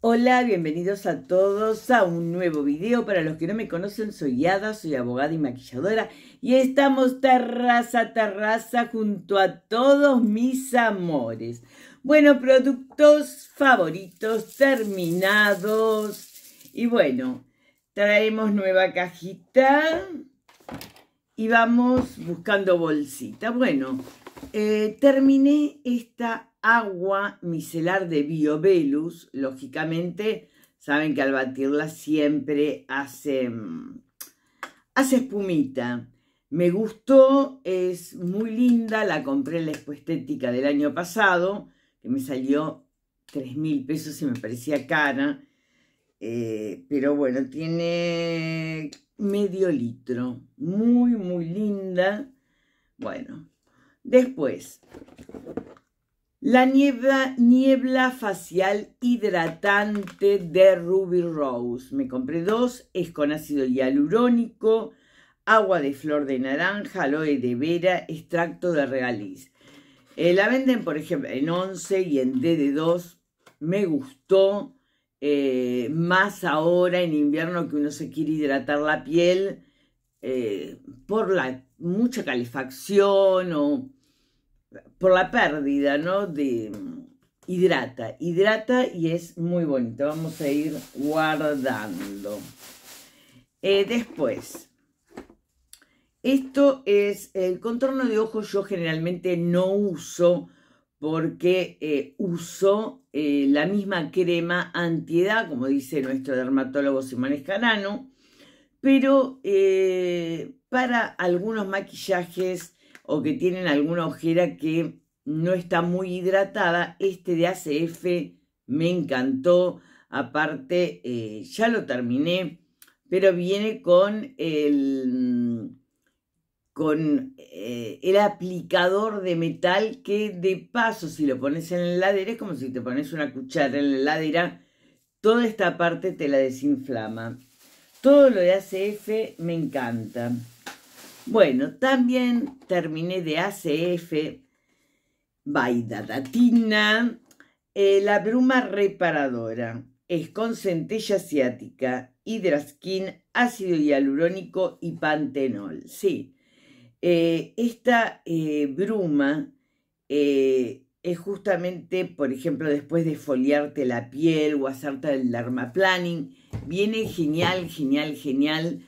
Hola, bienvenidos a todos a un nuevo video. Para los que no me conocen, soy Ada, soy abogada y maquilladora y estamos terraza terraza junto a todos mis amores. Bueno, productos favoritos terminados y bueno, traemos nueva cajita y vamos buscando bolsita. Bueno, eh, terminé esta agua micelar de Biovelus. Lógicamente, saben que al batirla siempre hace, mm, hace espumita. Me gustó, es muy linda, la compré en la Estética del año pasado, que me salió 3 mil pesos y me parecía cara. Eh, pero bueno, tiene medio litro, muy, muy linda. Bueno, Después, la niebla, facial hidratante de Ruby Rose. Me compré dos, es con ácido hialurónico, agua de flor de naranja, aloe de vera, extracto de regaliz. Eh, la venden, por ejemplo, en 11 y en DD2. Me gustó eh, más ahora en invierno que uno se quiere hidratar la piel eh, por la mucha calefacción o por la pérdida, ¿no? De mm, hidrata, hidrata y es muy bonito. Vamos a ir guardando. Eh, después, esto es el contorno de ojos. Yo generalmente no uso porque eh, uso eh, la misma crema antiedad, como dice nuestro dermatólogo Simón Escarano, pero para algunos maquillajes o que tienen alguna ojera que no está muy hidratada, este de ACF me encantó. Aparte, eh, ya lo terminé, pero viene con el, con, eh, el aplicador de metal que de paso, si lo pones en la heladera, es como si te pones una cuchara en la heladera, toda esta parte te la desinflama. Todo lo de ACF me encanta. Bueno, también terminé de ACF, Vaidadatina, eh, la bruma reparadora. Es con centella asiática, hidraskin, ácido hialurónico y pantenol. Sí, eh, esta eh, bruma es justamente, por ejemplo, después de foliarte la piel o hacerte el dermaplaning, viene genial, genial, genial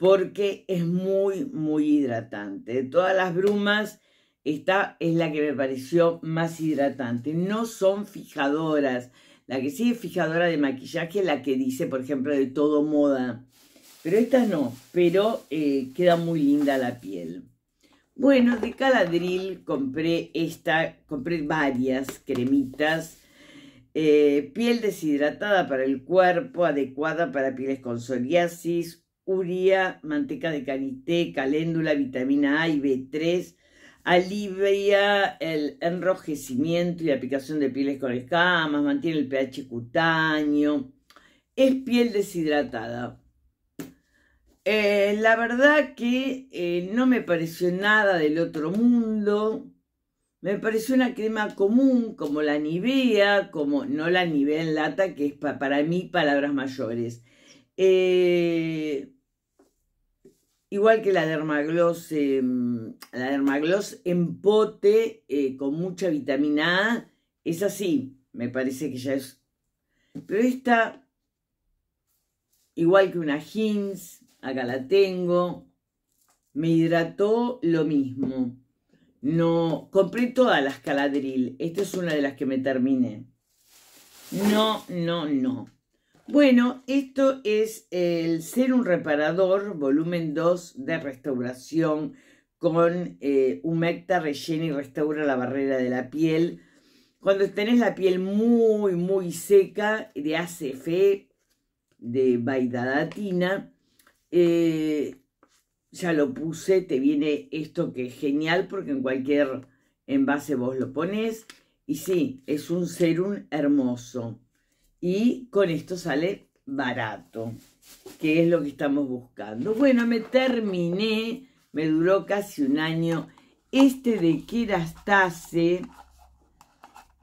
porque es muy, muy hidratante. De todas las brumas, esta es la que me pareció más hidratante. No son fijadoras. La que sí fijadora de maquillaje es la que dice, por ejemplo, de todo moda. Pero esta no, pero eh, queda muy linda la piel. Bueno, de Caladril compré esta, compré varias cremitas. Eh, piel deshidratada para el cuerpo, adecuada para pieles con psoriasis, Curia manteca de canité, caléndula, vitamina A y B3, alivia el enrojecimiento y aplicación de pieles con escamas, mantiene el pH cutáneo, es piel deshidratada. Eh, la verdad que eh, no me pareció nada del otro mundo. Me pareció una crema común, como la Nivea, como no la Nivea en lata, que es para mí palabras mayores. Eh, Igual que la dermagloss, em, la dermagloss en pote eh, con mucha vitamina A, es así, me parece que ya es. Pero esta, igual que una Hins, acá la tengo, me hidrató lo mismo. No, compré todas las caladril, esta es una de las que me terminé. No, no, no. Bueno, esto es el Serum Reparador, volumen 2 de restauración con eh, Humecta, rellena y restaura la barrera de la piel. Cuando tenés la piel muy, muy seca, de ACF, de vaidadatina, eh, ya lo puse, te viene esto que es genial porque en cualquier envase vos lo pones. Y sí, es un serum hermoso y con esto sale barato, que es lo que estamos buscando. Bueno, me terminé, me duró casi un año, este de Kerastase,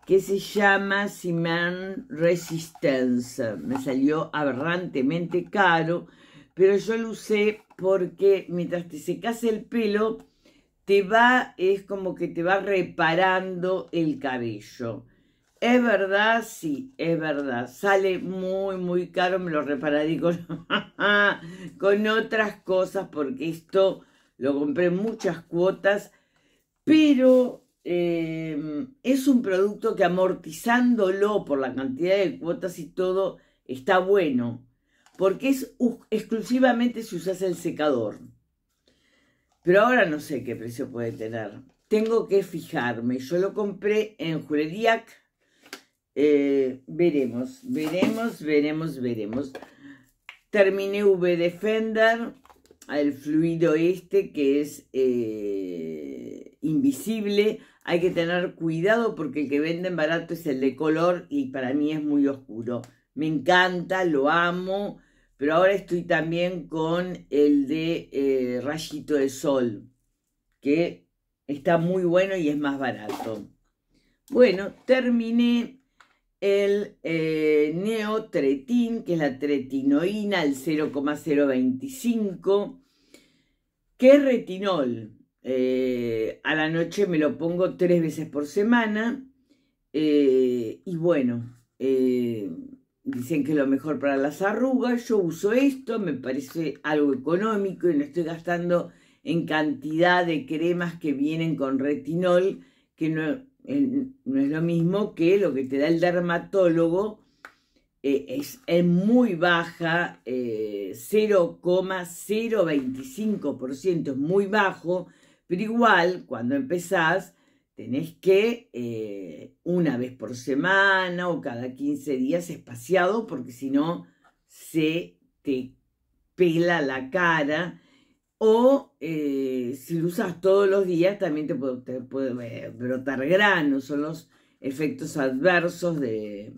que se llama Siman Resistance. Me salió aberrantemente caro, pero yo lo usé porque mientras te secas el pelo, te va, es como que te va reparando el cabello. Es verdad, sí, es verdad. Sale muy, muy caro, me lo repararé con, otras cosas porque esto lo compré en muchas cuotas, pero em, es un producto que amortizándolo por la cantidad de cuotas y todo, está bueno, porque es exclusivamente si usas el secador. Pero ahora no sé qué precio puede tener. Tengo que fijarme. Yo lo compré en Jureriac eh, veremos, veremos, veremos, veremos. Terminé V Defender, el fluido este que es eh, invisible. Hay que tener cuidado porque el que venden barato es el de color y para mí es muy oscuro. Me encanta, lo amo, pero ahora estoy también con el de eh, rayito de sol, que está muy bueno y es más barato. Bueno, terminé el eh, neotretin, que es la tretinoína, al 0,025. que retinol? Eh, a la noche me lo pongo tres veces por semana. Eh, y bueno, eh, dicen que es lo mejor para las arrugas. Yo uso esto, me parece algo económico y no estoy gastando en cantidad de cremas que vienen con retinol, que no no es lo mismo que lo que te da el dermatólogo, eh, es, muy baja, 0,025% eh, es muy bajo, pero igual cuando empezás tenés que eh, una vez por semana o cada 15 días espaciado porque si no se te pela la cara o eh, si lo usas todos los días, también te puede, eh, brotar granos, son los efectos adversos de,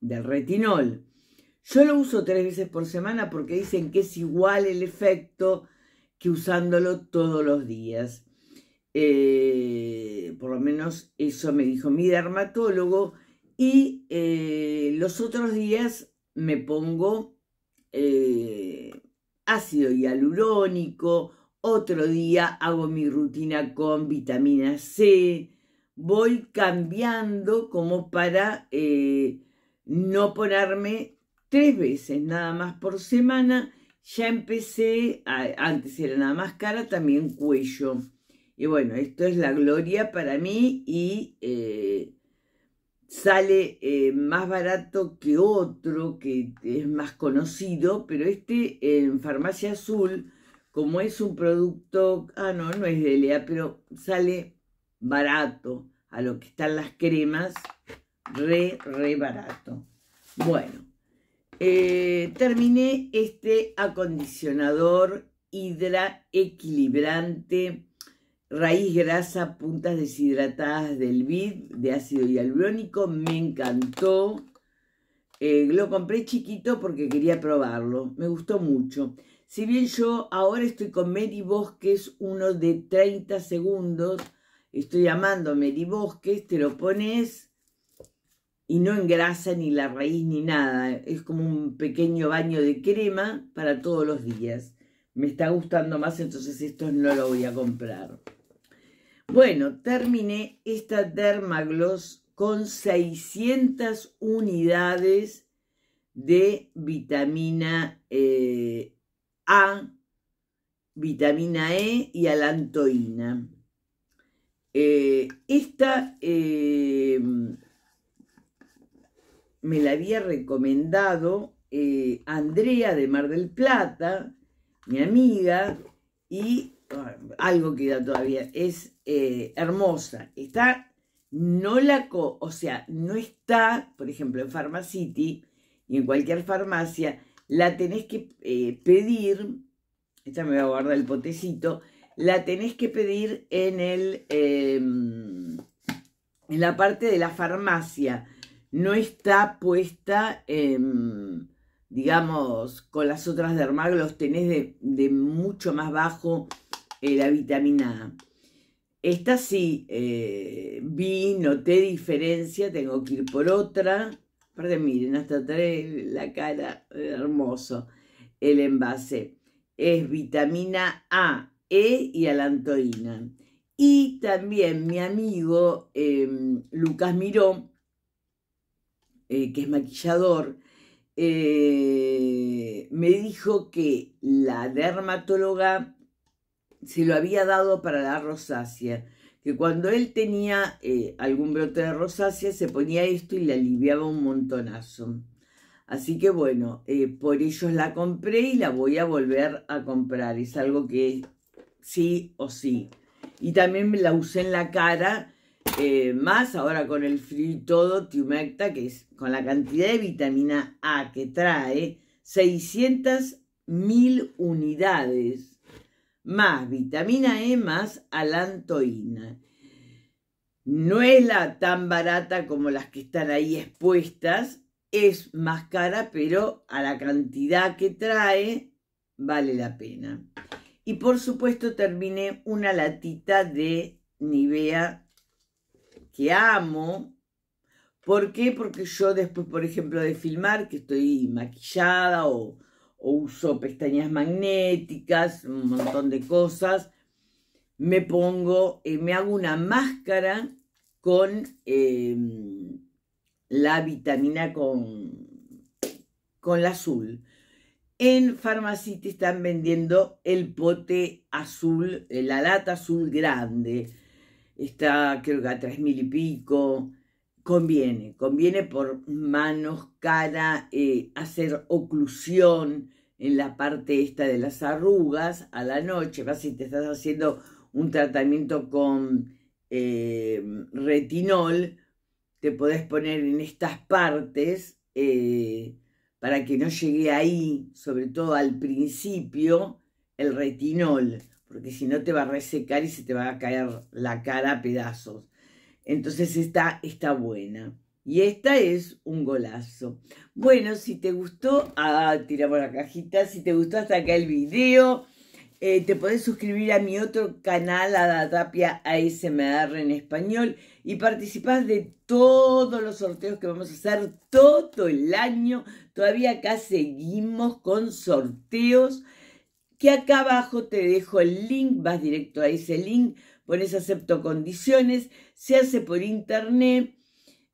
del retinol. Yo lo uso tres veces por semana porque dicen que es igual el efecto que usándolo todos los días. Eh, por lo menos eso me dijo mi dermatólogo. Y los otros días me pongo ácido hialurónico, otro día hago mi rutina con vitamina C, voy cambiando como para eh, no ponerme tres veces nada más por semana. Ya empecé, antes era nada más cara, también cuello. Y bueno, esto es la gloria para mí y eh, sale eh, más barato que otro que es más conocido, pero este en Farmacia Azul, como es un producto, ah no, no es de Lea, pero sale barato a lo que están las cremas, re, re barato. Bueno, eh, terminé este acondicionador hidra equilibrante raíz grasa, puntas deshidratadas del vid, de ácido hialurónico, me encantó. Eh, lo compré chiquito porque quería probarlo, me gustó mucho. Si bien yo ahora estoy con Meri Bosques, uno de 30 segundos, estoy amando Mary Bosques, te lo pones y no engrasa ni la raíz ni nada. Es como un pequeño baño de crema para todos los días. Me está gustando más, entonces esto no lo voy a comprar. Bueno, terminé esta Dermagloss con 600 unidades de vitamina eh, A, vitamina E y alantoína. Eh, esta eh, me la había recomendado Andrea de Mar del Plata, mi amiga, y algo queda todavía, es eh, hermosa. Está, no la, o sea, no está, por ejemplo, en Pharmacity y en cualquier farmacia, la tenés que eh, pedir, esta me voy a guardar el potecito, la tenés que pedir en, el, em, en la parte de la farmacia. No está puesta, digamos, con las otras de los tenés de mucho más bajo eh, la vitamina A. Esta sí, eh, vi, noté diferencia, tengo que ir por otra. Aparte, miren, hasta trae la cara, eh, hermoso el envase. Es vitamina A, E y alantoína. Y también mi amigo em, Lucas Miró, que es maquillador, me dijo que la dermatóloga se lo había dado para la rosácea, que cuando él tenía eh, algún brote de rosácea se ponía esto y le aliviaba un montonazo. Así que bueno, eh, por ellos la compré y la voy a volver a comprar. Es algo que sí o sí. Y también la usé en la cara, eh, más ahora con el frío y todo, Tiumecta, que es con la cantidad de vitamina A que trae, 600 mil unidades más vitamina E más alantoína. No es la tan barata como las que están ahí expuestas, es más cara, pero a la cantidad que trae vale la pena. Y por supuesto terminé una latita de Nivea que amo. ¿Por qué? Porque yo después, por ejemplo, de filmar, que estoy maquillada o uso pestañas magnéticas, un montón de cosas. Me pongo, eh, me hago una máscara con em, la vitamina con, con el azul. En Pharmacity están vendiendo el pote azul, eh, la lata azul grande. Está creo que a mil y pico conviene, conviene por manos, cara, eh, hacer oclusión en la parte esta de las arrugas a la noche, vas si te estás haciendo un tratamiento con eh, retinol, te podés poner en estas partes eh, para que no llegue ahí, sobre todo al principio, el retinol, porque si no te va a resecar y se te va a caer la cara a pedazos. Entonces está, está buena. Y esta es un golazo. Bueno, si te gustó, ah, tiramos la cajita. Si te gustó hasta acá el video, eh, te podés suscribir a mi otro canal, a Tapia ASMR en español, y participás de todos los sorteos que vamos a hacer todo el año. Todavía acá seguimos con sorteos, que acá abajo te dejo el link, vas directo a ese link, pones acepto condiciones se hace por internet.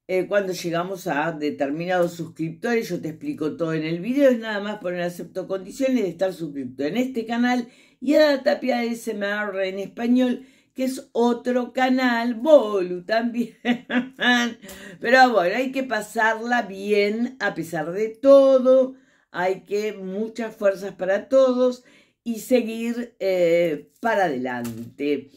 Eh, cuando llegamos a determinados suscriptores, yo te explico todo en el video, es nada más poner acepto condiciones de estar suscrito en este canal y a la tapia de SMR en español, que es otro canal, Bolu también. Pero bueno, hay que pasarla bien a pesar de todo, hay que muchas fuerzas para todos y seguir eh, para adelante.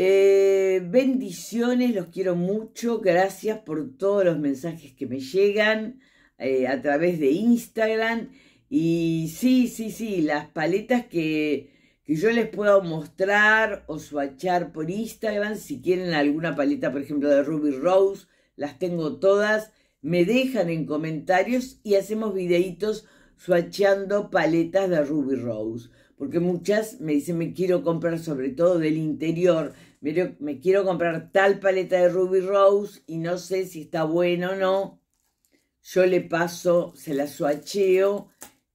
Eh, bendiciones, los quiero mucho. Gracias por todos los mensajes que me llegan eh, a través de Instagram. Y sí, sí, sí, las paletas que, que yo les puedo mostrar o swatchar por Instagram. Si quieren alguna paleta, por ejemplo, de Ruby Rose, las tengo todas. Me dejan en comentarios y hacemos videitos swatchando paletas de Ruby Rose porque muchas me dicen, me quiero comprar sobre todo del interior, me, quiero comprar tal paleta de Ruby Rose y no sé si está bueno o no. Yo le paso, se la swatcheo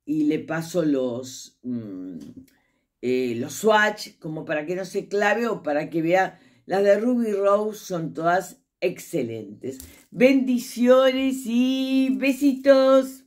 y le paso los, mm, eh, los swatch como para que no se clave o para que vea. Las de Ruby Rose son todas excelentes. Bendiciones y besitos.